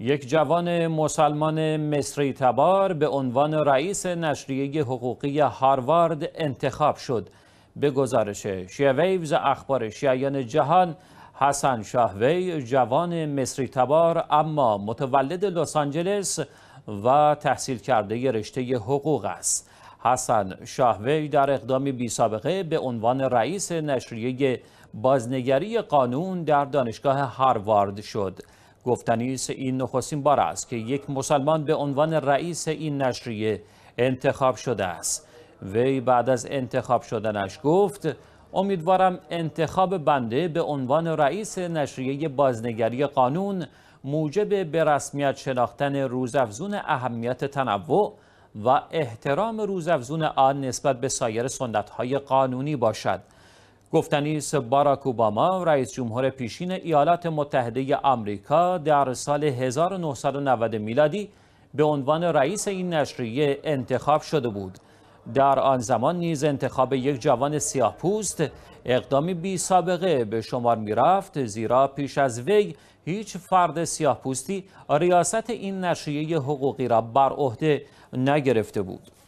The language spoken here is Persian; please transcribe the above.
یک جوان مسلمان مصری تبار به عنوان رئیس نشریه حقوقی هاروارد انتخاب شد به گزارش شیویوز اخبار شیعیان جهان حسن شاهوی جوان مصری تبار اما متولد لس آنجلس و تحصیل کرده رشته حقوق است حسن شاهوی در اقدامی بی سابقه به عنوان رئیس نشریه بازنگری قانون در دانشگاه هاروارد شد گفتنی است این نخستین بار است که یک مسلمان به عنوان رئیس این نشریه انتخاب شده است وی بعد از انتخاب شدنش گفت امیدوارم انتخاب بنده به عنوان رئیس نشریه بازنگری قانون موجب به رسمیت شناختن روزافزون اهمیت تنوع و احترام روزافزون آن نسبت به سایر های قانونی باشد گفتنیس باراک اوباما رئیس جمهور پیشین ایالات متحده آمریکا در سال 1990 میلادی به عنوان رئیس این نشریه انتخاب شده بود در آن زمان نیز انتخاب یک جوان سیاه پوست اقدامی بی سابقه به شمار می رفت زیرا پیش از وی هیچ فرد سیاه پوستی ریاست این نشریه حقوقی را بر عهده نگرفته بود